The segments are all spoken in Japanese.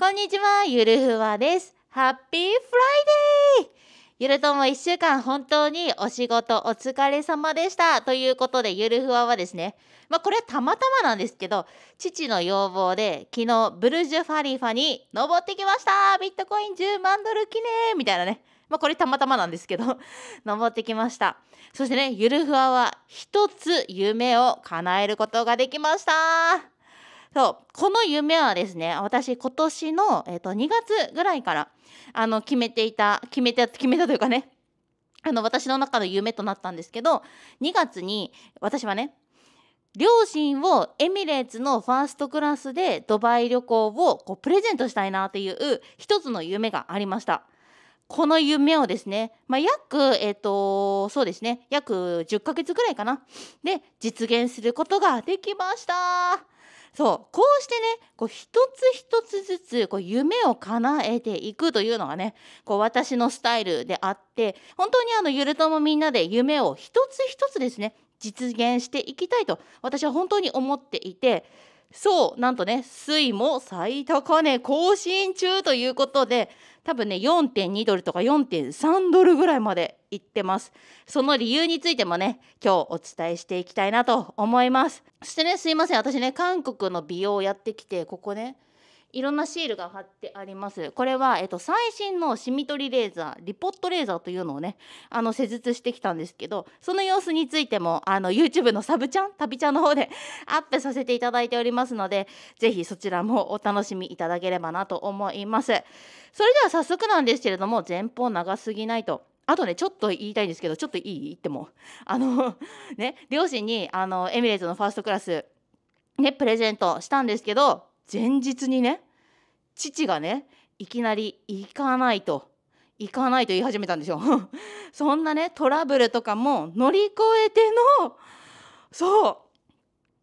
こんにちは、ゆるふわです。ハッピーフライデーゆるとも一週間本当にお仕事お疲れ様でした。ということで、ゆるふわはですね、まあこれはたまたまなんですけど、父の要望で昨日ブルジュファリファに登ってきましたビットコイン10万ドル記念みたいなね。まあこれたまたまなんですけど、登ってきました。そしてね、ゆるふわは一つ夢を叶えることができました。そうこの夢はですね私今年の、えーと、2月ぐらいからあの決めていた決めて決めたというかね あの私の中の夢となったんですけど2月に私はね両親をエミレーツのファーストクラスでドバイ旅行をこうプレゼントしたいなという一つの夢がありました。この夢をですね、まあ、約、えっ、ー、と、そうですね、約10ヶ月ぐらいかな。で、実現することができました。そうこうしてねこう一つ一つずつこう夢を叶えていくというのがねこう私のスタイルであって本当にあのゆるともみんなで夢を一つ一つですね実現していきたいと私は本当に思っていてそうなんとね水も最高値更新中ということで多分ね4.2ドルとか4.3ドルぐらいまでいってますその理由についてもね今日お伝えしていきたいなと思いますそしてねすいません私ね韓国の美容をやってきてここねいろんなシールが貼ってあります。これは、えっと、最新のシミ取りレーザー、リポットレーザーというのをね、あの、施術してきたんですけど、その様子についても、あの、YouTube のサブちゃん、旅ちゃんの方で アップさせていただいておりますので、ぜひそちらもお楽しみいただければなと思います。それでは早速なんですけれども、前方長すぎないと。あとね、ちょっと言いたいんですけど、ちょっといい言っても。あのね、両親に、あの、エミレートのファーストクラス、ね、プレゼントしたんですけど、前日にね父がねいきなり行かないと行かないと言い始めたんですよ そんなねトラブルとかも乗り越えてのそ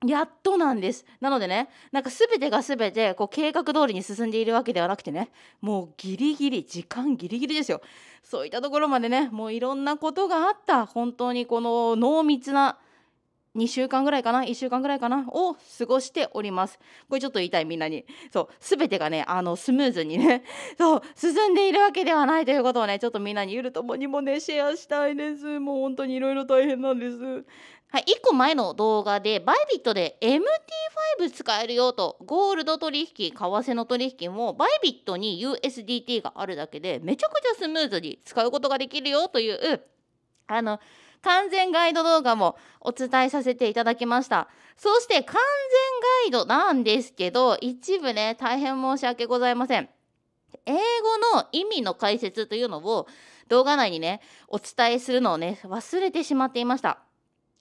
うやっとなんですなのでねなんか全てが全てこう計画通りに進んでいるわけではなくてねもうギリギリ時間ギリギリですよそういったところまでねもういろんなことがあった本当にこの濃密な2週間ぐらいかな1週間ぐらいかなを過ごしておりますこれちょっと言いたいみんなにそう全てがねあのスムーズにね そう進んでいるわけではないということをねちょっとみんなにゆるともにもねシェアしたいですもう本当にいろいろ大変なんですはい、1個前の動画で、バイビットで MT5 使えるよと、ゴールド取引、為替の取引も、バイビットに USDT があるだけで、めちゃくちゃスムーズに使うことができるよという、あの、完全ガイド動画もお伝えさせていただきましたそして完全ガイドなんですけど一部ね大変申し訳ございません英語の意味の解説というのを動画内にねお伝えするのをね忘れてしまっていました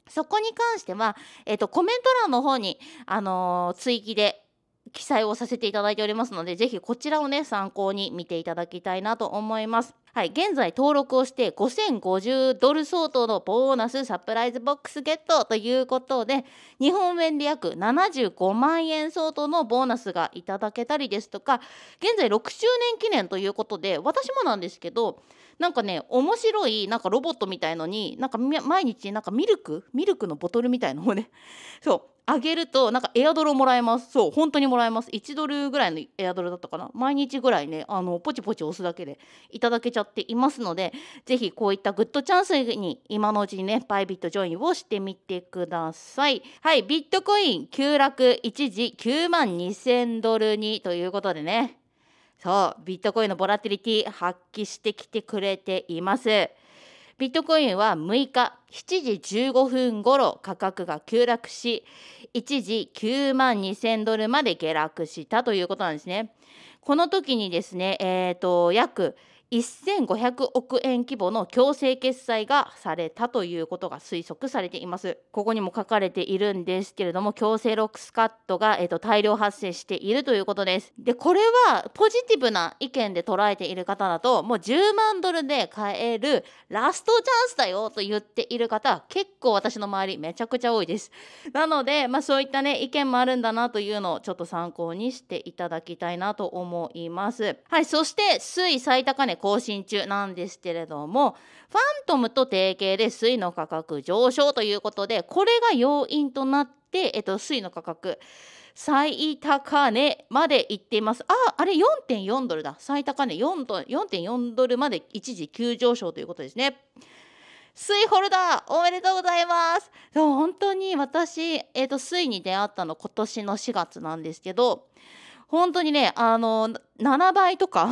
そこに関しては、えっと、コメント欄の方に、あのー、追記で記載をさせていただいておりますので、ぜひこちらをね、参考に見ていただきたいなと思います。はい、現在登録をして5050ドル相当のボーナスサプライズボックスゲットということで日本円で約75万円相当のボーナスがいただけたりですとか現在6周年記念ということで私もなんですけどなんかね面白いなんかロボットみたいのになんか毎日なんかミルクミルクのボトルみたいのをねそうあげるとなんかエアドルもらえますそう本当にもらえます1ドルぐらいのエアドルだったかな毎日ぐらいねあのポチポチ押すだけでいただけちゃっていますのでぜひこういったグッドチャンスに今のうちにねバイビットジョインをしてみてくださいはいビットコイン急落一時9万2000ドルにということでねそうビットコインのボラティリティ発揮してきてくれていますビットコインは6日7時15分ごろ価格が急落し一時9万2000ドルまで下落したということなんですね。この時にですね、えー、と約1500億円規模の強制決済がされたということが推測されています。ここにも書かれているんですけれども、強制ロックスカットが、えーと、大量発生しているということです。で、これはポジティブな意見で捉えている方だと、もう10万ドルで買えるラストチャンスだよと言っている方、結構私の周りめちゃくちゃ多いです。なので、まあそういったね、意見もあるんだなというのをちょっと参考にしていただきたいなと思います。はい、そして、推最高値更新中なんですけれどもファントムと提携で水の価格上昇ということでこれが要因となって、えっと、水の価格最高値までいっています。あ、あれ4.4ドルだ。最高値4.4ドルまで一時急上昇ということですね。水ホルダーおめでとうございますでも本当に私、えーと、と水に出会ったの今年の4月なんですけど本当にね、あの、7倍とか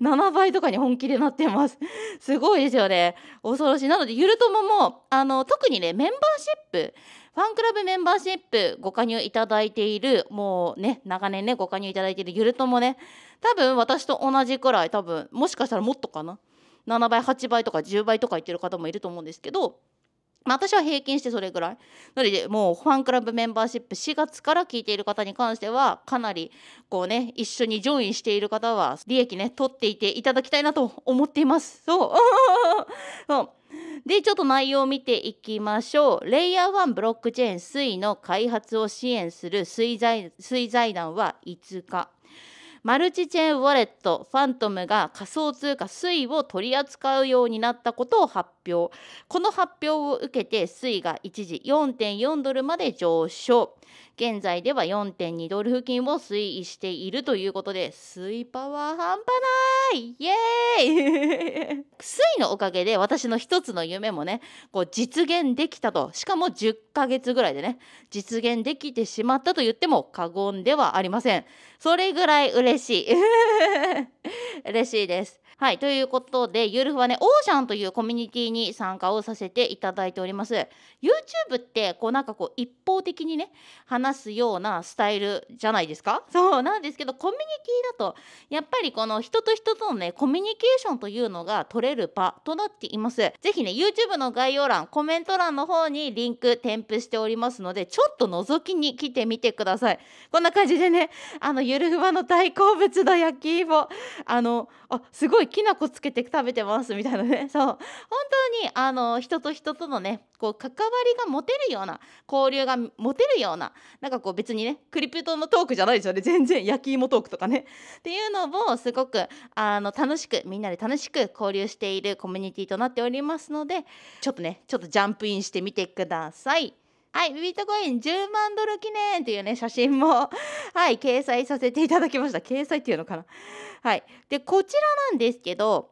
7 倍とかに本気でなってますすごいですよね。恐ろしい。なので、ゆるともも、あの、特にね、メンバーシップ、ファンクラブメンバーシップご加入いただいている、もうね、長年ね、ご加入いただいているゆるともね、多分私と同じくらい、多分、もしかしたらもっとかな。7倍、8倍とか10倍とか言ってる方もいると思うんですけど、まあ、私は平均してそれぐらいなのでもうファンクラブメンバーシップ4月から聞いている方に関してはかなりこうね一緒にジョインしている方は利益ね取っていていただきたいなと思っていますそう そうでちょっと内容を見ていきましょうレイヤー1ブロックチェーン水の開発を支援する水財水財団は5日マルチチェーンウォレットファントムが仮想通貨 s u を取り扱うようになったことを発表この発表を受けて s u が一時4.4ドルまで上昇現在では4.2ドル付近を推移しているということでスイパワー半端ないイエーイスイ のおかげで私の一つの夢もねこう実現できたとしかも10ヶ月ぐらいでね実現できてしまったと言っても過言ではありませんそれぐらい嬉しい 嬉しいですはいということでゆるふはねオーシャンというコミュニティに参加をさせていただいております YouTube ってこうなんかこう一方的にね話すようなスタイルじゃないですかそうなんですけどコミュニティだとやっぱりこの人と人とのねコミュニケーションというのが取れる場となっていますぜひね YouTube の概要欄コメント欄の方にリンク添付しておりますのでちょっと覗きに来てみてくださいこんな感じでねあのゆるふわの大好物の焼き芋あのあすごいきな粉つけて食べてますみたいなね そう本当にあの人と人とのねこう関わりが持てるような交流が持てるようななんかこう別にねクリプトのトークじゃないですよね 全然焼き芋トークとかねっていうのもすごくあの楽しくみんなで楽しく交流しているコミュニティとなっておりますのでちょっとねちょっとジャンプインしてみてください。はいビットコイン10万ドル記念というね写真も はい掲載させていただきました掲載っていうのかなはいでこちらなんですけど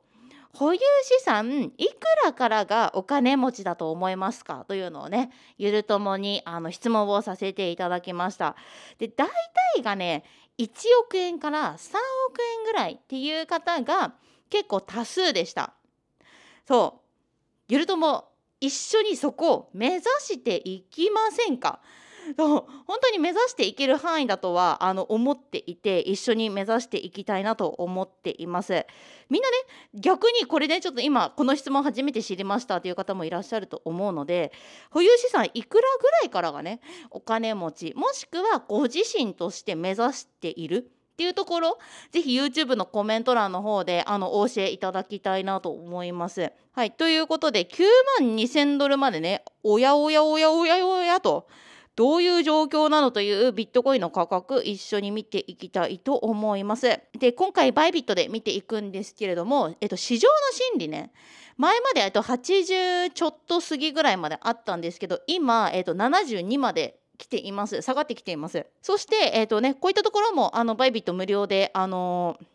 保有資産いくらからがお金持ちだと思いますかというのをねゆるともにあの質問をさせていただきました。で大体がね1億円から3億円ぐらいっていう方が結構多数でした。そうゆるとも一緒にそこを目指していきませんか本当に目指していける範囲だとはあの思っていて一緒に目指していきたいなと思っていますみんなね逆にこれねちょっと今この質問初めて知りましたという方もいらっしゃると思うので保有資産いくらぐらいからがねお金持ちもしくはご自身として目指しているていうところぜひ YouTube のコメント欄の方であのお教えいただきたいなと思います。はい、ということで9万2000ドルまでねおやおやおやおやおやと。どういう状況なのというビットコインの価格一緒に見ていきたいと思います。で今回バイビットで見ていくんですけれども、えっと、市場の心理ね前までえっと80ちょっと過ぎぐらいまであったんですけど今、えっと、72まで来ています下がってきていますそして、えーとね、こういったところもあのバイビット無料であのー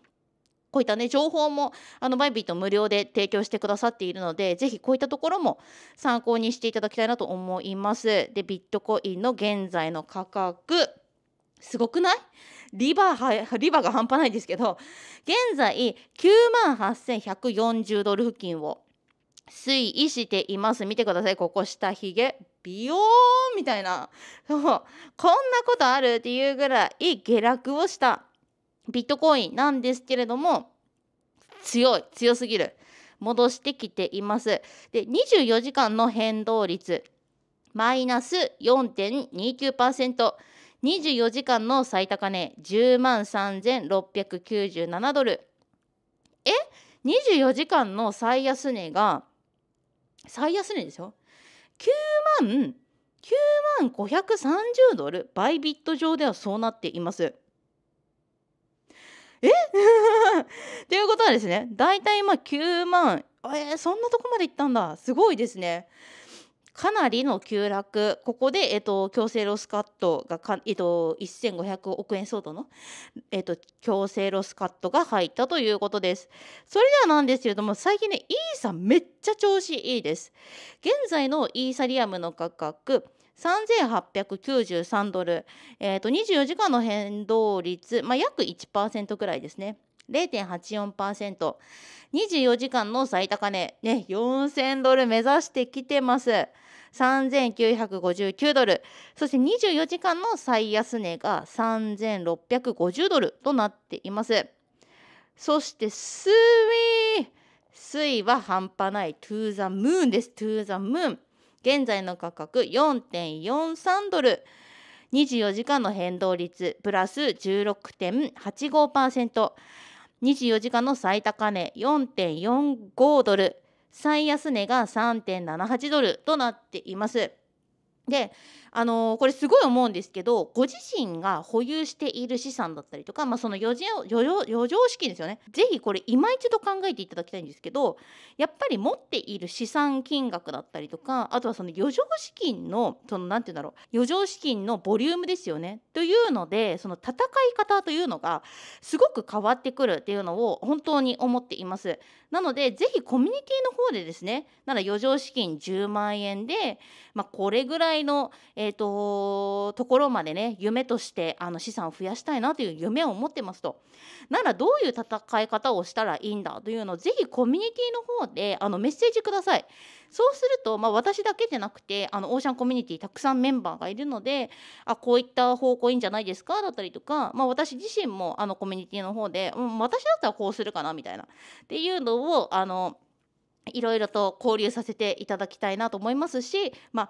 こういったね情報もあのバイビット無料で提供してくださっているのでぜひこういったところも参考にしていただきたいなと思います。でビットコインの現在の価格すごくないリバーはリバーが半端ないですけど現在9万8140ドル付近を推移しています見てくださいここ下ひげビヨーンみたいなそうこんなことあるっていうぐらい下落をしたビットコインなんですけれども強い強すぎる戻してきていますで24時間の変動率マイナス4.29% 24時間の最高値10万3697ドルえ24時間の最安値が最安値ですよ9万9万530ドルバイビット上ではそうなっていますえ ということはですね大体まあ9万えー、そんなとこまでいったんだすごいですねかなりの急落、ここで、えっと、強制ロスカットがか、えっと、1500億円相当の、えっと、強制ロスカットが入ったということです。それではなんですけれども、最近ね、イーサめっちゃ調子いいです。現在のイーサリアムの価格、3893ドル、えー、と24時間の変動率、まあ、約1%くらいですね。0.84%24 時間の最高値、ね、4000ドル目指してきてます。3959ドルそして24時間の最安値が3650ドルとなっていますそしてスーウィスイは半端ないトゥーザムーンですトゥーザムーン。現在の価格4.43ドル24時間の変動率プラス 16.85%24 時間の最高値4.45ドル最安値が3.78ドルとなっています。であのこれすごい思うんですけどご自身が保有している資産だったりとか、まあ、その余剰余剰資金ですよね是非これ今一度考えていただきたいんですけどやっぱり持っている資産金額だったりとかあとはその余剰資金の何て言うんだろう余剰資金のボリュームですよねというのでその戦い方というのがすごく変わってくるっていうのを本当に思っています。なのでぜひコミュニティの方でですねなら余剰資金10万円で、まあ、これぐらいの、ええーと、ところまでね夢としてあの資産を増やしたいなという夢を持ってますとならどういう戦い方をしたらいいんだというのをぜひコミュニティの方であのメッセージくださいそうすると、まあ、私だけじゃなくてあのオーシャンコミュニティたくさんメンバーがいるのであこういった方向いいんじゃないですかだったりとか、まあ、私自身もあのコミュニティの方で、うん、私だったらこうするかなみたいなっていうのをあのいろいろと交流させていただきたいなと思いますしまあ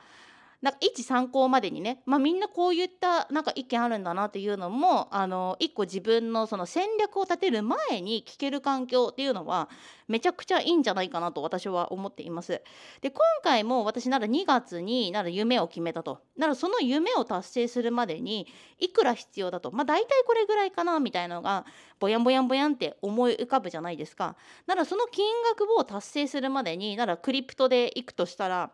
なんか一参考までにね、まあ、みんなこういったなんか意見あるんだなっていうのもあの一個自分のその戦略を立てる前に聞ける環境っていうのはめちゃくちゃいいんじゃないかなと私は思っています。で今回も私なら2月になら夢を決めたとならその夢を達成するまでにいくら必要だとまあ大体これぐらいかなみたいなのがぼやんぼやんぼやんって思い浮かぶじゃないですか。ならその金額を達成するまでにならクリプトでいくとしたら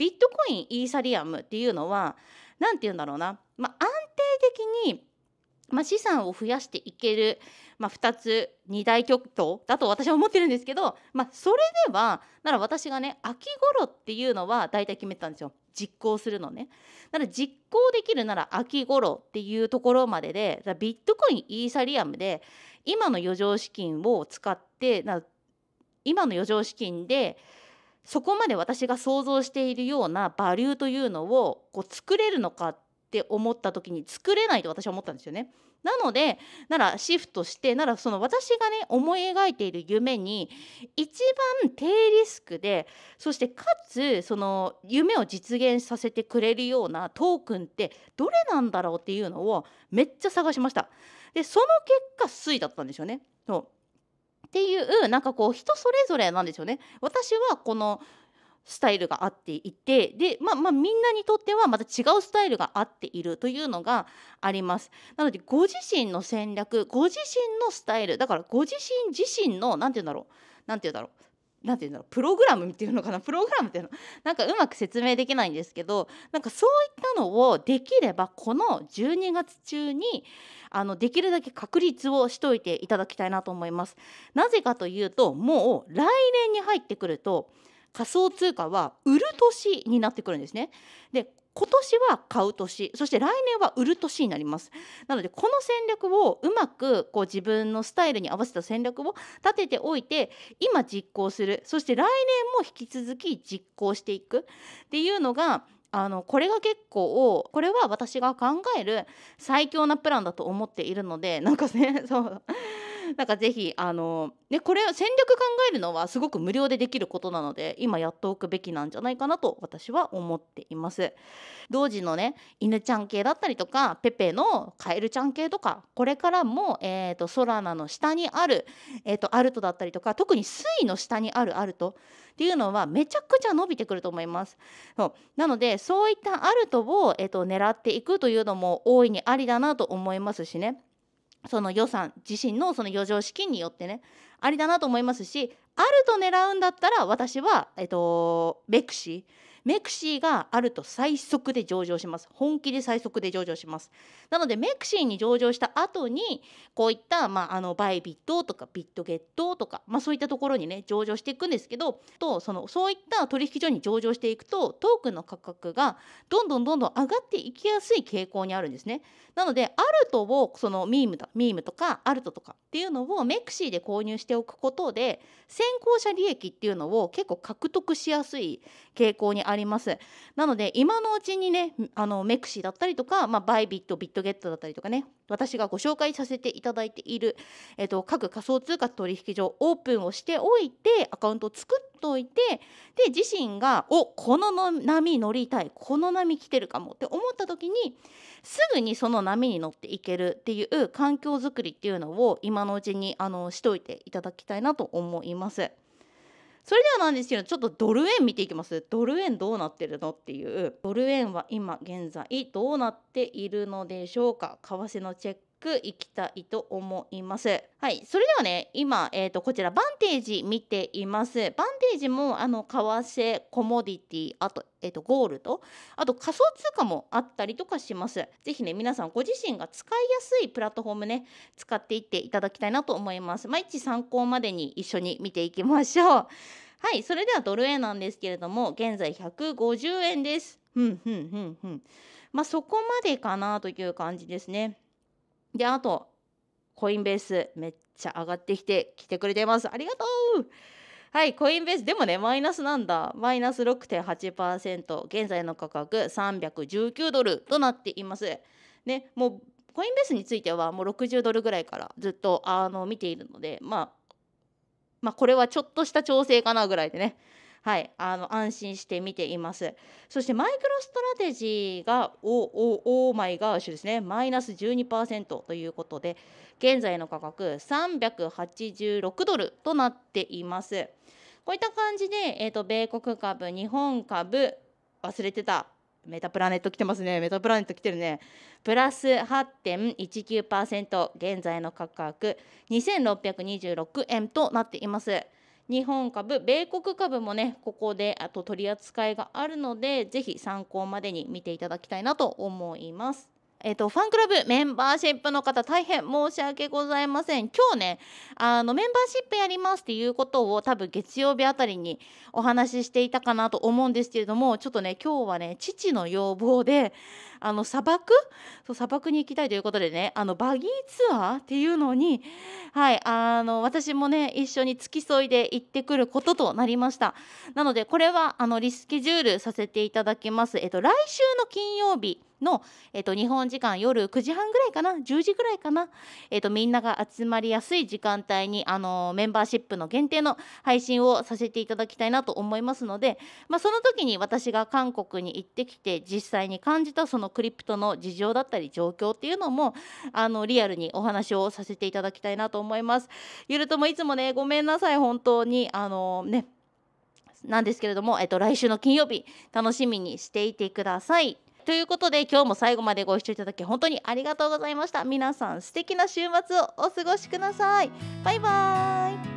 ビットコインイーサリアムっていうのは何て言うんだろうな、まあ、安定的に、まあ、資産を増やしていける、まあ、2つ2大巨頭だと私は思ってるんですけど、まあ、それではなら私がね秋頃っていうのは大体決めてたんですよ。実行するのね。ら実行できるなら秋頃っていうところまででビットコインイーサリアムで今の余剰資金を使って今の余剰資金でそこまで私が想像しているようなバリューというのをこう作れるのかって思った時に作れないと私は思ったんですよね。なのでならシフトしてならその私がね思い描いている夢に一番低リスクでそしてかつその夢を実現させてくれるようなトークンってどれなんだろうっていうのをめっちゃ探しました。でその結果水だったんですよね。そうっていうなんかこう人それぞれなんですよね。私はこのスタイルが合っていてで、まあ、まあみんなにとってはまた違うスタイルが合っているというのがあります。なのでご自身の戦略ご自身のスタイルだからご自身自身の何て言うんだろう何て言うんだろうなんていうんだろうプログラムっていうのかなプログラムっていうのなんかうまく説明できないんですけどなんかそういったのをできればこの12月中にあのできるだけ確立をしといていただきたいなと思います。なぜかというともう来年に入ってくると仮想通貨は売る年になってくるんですね。で今年は買う年そして来年は売る年になりますなのでこの戦略をうまくこう自分のスタイルに合わせた戦略を立てておいて今実行するそして来年も引き続き実行していくっていうのがあのこれが結構これは私が考える最強なプランだと思っているのでなんかねそうなんかぜひあの、ね、これ戦略考えるのはすごく無料でできることなので今やっておくべきなんじゃないかなと私は思っています同時のね犬ちゃん系だったりとかペペのカエルちゃん系とかこれからも、えーと、ソラナの下にある、えーと、アルトだったりとか特に水位の下にあるアルトっていうのはめちゃくちゃ伸びてくると思いますそうなのでそういったアルトを、えーと狙っていくというのも大いにありだなと思いますしねその予算自身のその余剰資金によってねありだなと思いますしあると狙うんだったら私は、えっと、レクシーメクシーがあると最速で上場します本気で最速で上場しますなのでメクシーに上場した後にこういった、まあ、あのバイビットとかビットゲットとか、まあ、そういったところにね上場していくんですけどとそのそういった取引所に上場していくとトークンの価格がどんどんどんどん上がっていきやすい傾向にあるんですねなのでアルトをそのミームだミームとかアルトとかっていうのをメクシーで購入しておくことで先行者利益っていうのを結構獲得しやすい傾向にありますなので今のうちにねあのメクシだったりとか、まあ、バイビットビットゲットだったりとかね私がご紹介させていただいている、えっと、各仮想通貨取引所オープンをしておいてアカウントを作っておいてで自身がおこの波乗りたいこの波来てるかもって思った時にすぐにその波に乗っていけるっていう環境づくりっていうのを今のうちにあのしておいていただきたいなと思います。それではなんですけどちょっとドル円見ていきますドル円どうなってるのっていうドル円は今現在どうなっているのでしょうか為替のチェッくいきたいと思います。はい、それではね今、えーと、こちらバンテージ見ています。バンテージもあの為替コモディティあと,、えーとゴールドあと仮想通貨もあったりとかします。ぜひね皆さんご自身が使いやすいプラットフォームね使っていっていただきたいなと思います。毎日参考までに一緒に見ていきましょう。はい、それではドル円なんですけれども現在150円です。うんうんうんうん。まあそこまでかなという感じですね。で、あと、コインベースめっちゃ上がってきて来てくれてます。ありがとうはい、コインベース、でもね、マイナスなんだ。マイナス6.8%、現在の価格319ドルとなっています。ね、もう、コインベースについてはもう60ドルぐらいからずっとあの見ているので、まあ、まあ、これはちょっとした調整かなぐらいでね、はい、あの安心して見ています。そしてマイクロストラテジーがおおおマイガーシュですねマイナス12%ということで現在の価格386ドルとなっています。こういった感じで、えーと、と米国株日本株忘れてたメタプラネット来てますね。メタプラネット来てるね。プラス8.19%、現在の価格2626円となっています。日本株米国株もねここであと取り扱いがあるので是非参考までに見ていただきたいなと思います。えっ、と、ファンクラブメンバーシップの方大変申し訳ございません。今日ね、あの、メンバーシップやりますっていうことを多分月曜日あたりにお話ししていたかなと思うんですけれども、ちょっとね、今日はね、父の要望で、あの、砂漠そう、砂漠に行きたいということでね、あの、バギーツアーっていうのに、はい、あの、私もね、一緒に付き添いで行ってくることとなりました。なので、これは、あの、リスケジュールさせていただきます。えっ、と、来週の金曜日、の、えっと、日本時間夜9時半ぐらいかな10時ぐらいかな、えっと、みんなが集まりやすい時間帯にあのメンバーシップの限定の配信をさせていただきたいなと思いますので、まあ、その時に私が韓国に行ってきて実際に感じたそのクリプトの事情だったり状況っていうのもあのリアルにお話をさせていただきたいなと思います。ゆるともいつもねごめんなさい本当にあのねなんですけれども、えっと、来週の金曜日楽しみにしていてください。ということで今日も最後までご視聴いただき本当にありがとうございました皆さん素敵な週末をお過ごしくださいバイバーイ